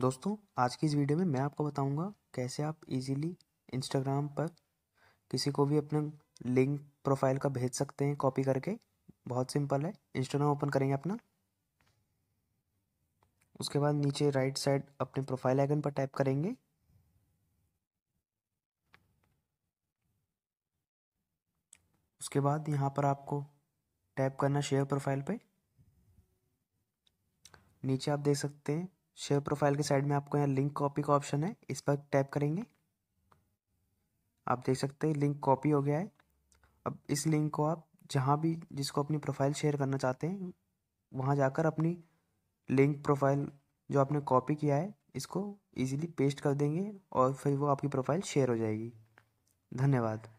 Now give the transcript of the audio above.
दोस्तों आज की इस वीडियो में मैं आपको बताऊंगा कैसे आप इजीली इंस्टाग्राम पर किसी को भी अपने लिंक प्रोफाइल का भेज सकते हैं कॉपी करके बहुत सिंपल है इंस्टाग्राम ओपन करेंगे अपना उसके बाद नीचे राइट साइड अपने प्रोफाइल आइकन पर टाइप करेंगे उसके बाद यहाँ पर आपको टैप करना शेयर प्रोफाइल पे नीचे आप देख सकते हैं शेयर प्रोफाइल के साइड में आपको यहाँ लिंक कॉपी का ऑप्शन है इस पर टैप करेंगे आप देख सकते हैं लिंक कॉपी हो गया है अब इस लिंक को आप जहाँ भी जिसको अपनी प्रोफाइल शेयर करना चाहते हैं वहाँ जाकर अपनी लिंक प्रोफाइल जो आपने कॉपी किया है इसको इजीली पेस्ट कर देंगे और फिर वो आपकी प्रोफाइल शेयर हो जाएगी धन्यवाद